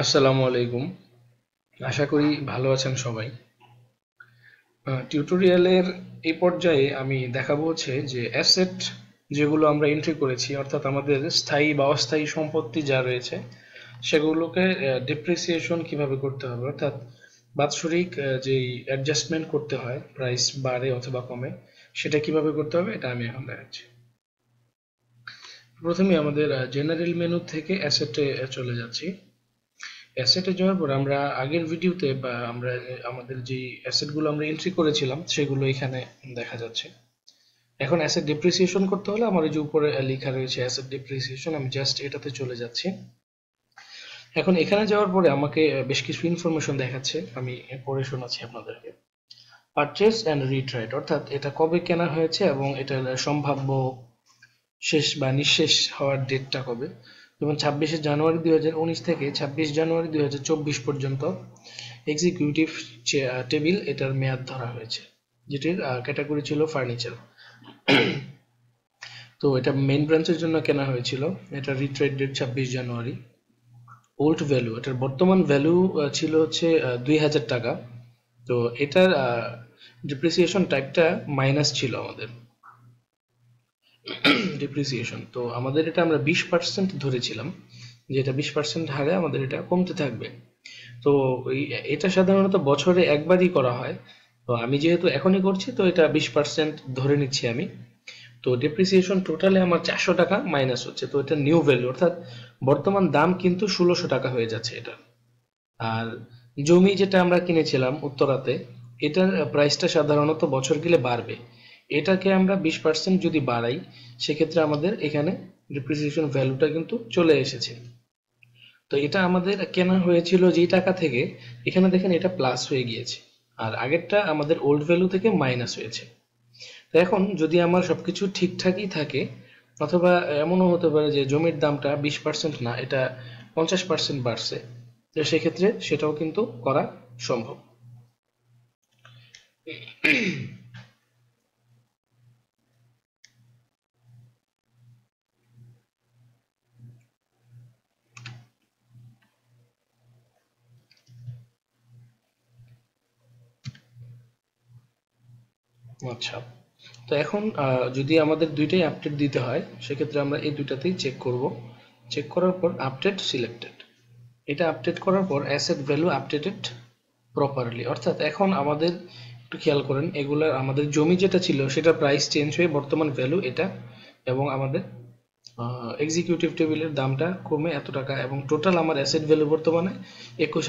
আসসালামু আলাইকুম আশা করি ভালো আছেন সবাই টিউটোরিয়ালের এই পর্যায়ে আমি দেখাবো হচ্ছে যে অ্যাসেট যেগুলো আমরা এন্ট্রি করেছি অর্থাৎ আমাদের স্থায়ী বা অস্থায়ী সম্পত্তি যা রয়েছে সেগুলোকে ডিপ্রিসিয়েশন কিভাবে করতে হবে অর্থাৎ বাৎসরিক যেই অ্যাডজাস্টমেন্ট করতে হয় প্রাইস বাড়ে অথবা কমে সেটা কিভাবে করতে হবে এটা আমি এখন দেখাচ্ছি প্রথমে আমাদের জেনারেল মেনু থেকে অ্যাসেটে চলে যাচ্ছি অ্যাসেটে যাওয়ার পর আমরা আগের ভিডিওতে বা আমরা আমাদের যে অ্যাসেটগুলো আমরা এন্ট্রি করেছিলাম সেগুলো এখানে দেখা যাচ্ছে এখন অ্যাসেট ডিপ্রিসিয়েশন করতে হলে আমার এই যে উপরে লেখা রয়েছে অ্যাসেট ডিপ্রিসিয়েশন আমি জাস্ট এটাতে চলে যাচ্ছি এখন এখানে যাওয়ার পরে আমাকে বেশ কিছু ইনফরমেশন দেখাচ্ছে আমি পড়ে শোনাচ্ছি আপনাদেরকে পারচেস অ্যান্ড রিট্রাইট অর্থাৎ এটা কবে কেনা হয়েছে এবং এটা সম্ভাব্য শেষ বা নিঃশেষ হওয়ার ডেটটা কবে যেমন ছাব্বিশে জানুয়ারি দুই থেকে ছাব্বিশ জানুয়ারি দুই পর্যন্ত এক্সিকিউটিভ টেবিল এটার মেয়াদ ধরা হয়েছে যেটির ক্যাটাগরি ছিল ফার্নিচার তো এটা মেন ব্রাঞ্চের জন্য কেনা হয়েছিল এটা রিট্রেড ডেট ছাব্বিশ জানুয়ারি ওল্ড ভ্যালু এটার বর্তমান ভ্যালু ছিল হচ্ছে দুই হাজার টাকা তো এটার ডিপ্রিসিয়েশন টাইপটা মাইনাস ছিল আমাদের ডিপ্রিসিয়েশন তো আমাদের এটা আমরা বিশ পার্সেন্ট ধরেছিলাম যে এটা বিশ পার্সেন্ট হারে আমাদের এটা কমতে থাকবে তো এটা সাধারণত বছরে একবারই করা হয় তো আমি যেহেতু এখনই করছি তো এটা বিশ পার্সেন্ট ধরে নিচ্ছি আমি তো ডিপ্রিসিয়েশন টোটালে আমার চারশো টাকা মাইনাস হচ্ছে তো এটা নিউ ভ্যালু অর্থাৎ বর্তমান দাম কিন্তু ষোলোশো টাকা হয়ে যাচ্ছে এটা আর জমি যেটা আমরা কিনেছিলাম উত্তরাতে এটার প্রাইসটা সাধারণত বছর গেলে বাড়বে এটাকে আমরা বিশ পার্সেন্ট যদি বাড়াই সেক্ষেত্রে আমাদের এখানে ডিপ্রিসিয়েশন ভ্যালুটা কিন্তু চলে এসেছে তো এটা আমাদের কেনা হয়েছিল যেই টাকা থেকে এখানে দেখেন এটা প্লাস হয়ে গিয়েছে আর আগেরটা আমাদের ওল্ড ভ্যালু থেকে মাইনাস হয়েছে তো এখন যদি আমার সবকিছু ঠিকঠাকই থাকে অথবা এমনও হতে পারে যে জমির দামটা বিশ পার্সেন্ট না এটা পঞ্চাশ পার্সেন্ট বাড়ছে তো সেক্ষেত্রে সেটাও কিন্তু করা সম্ভব আচ্ছা তো এখন যদি আমাদের দুইটাই আপডেট দিতে হয় সেক্ষেত্রে আমরা এই দুইটাতেই চেক করব চেক করার পর আপডেট সিলেক্টেড এটা আপডেট করার পর অ্যাসেট ভ্যালু আপডেটেড প্রপারলি অর্থাৎ এখন আমাদের একটু খেয়াল করেন এগুলার আমাদের জমি যেটা ছিল সেটা প্রাইস চেঞ্জ হয়ে বর্তমান ভ্যালু এটা এবং আমাদের এক্সিকিউটিভ টেবিলের দামটা কমে এত টাকা এবং টোটাল আমার অ্যাসেট ভ্যালু বর্তমানে একুশ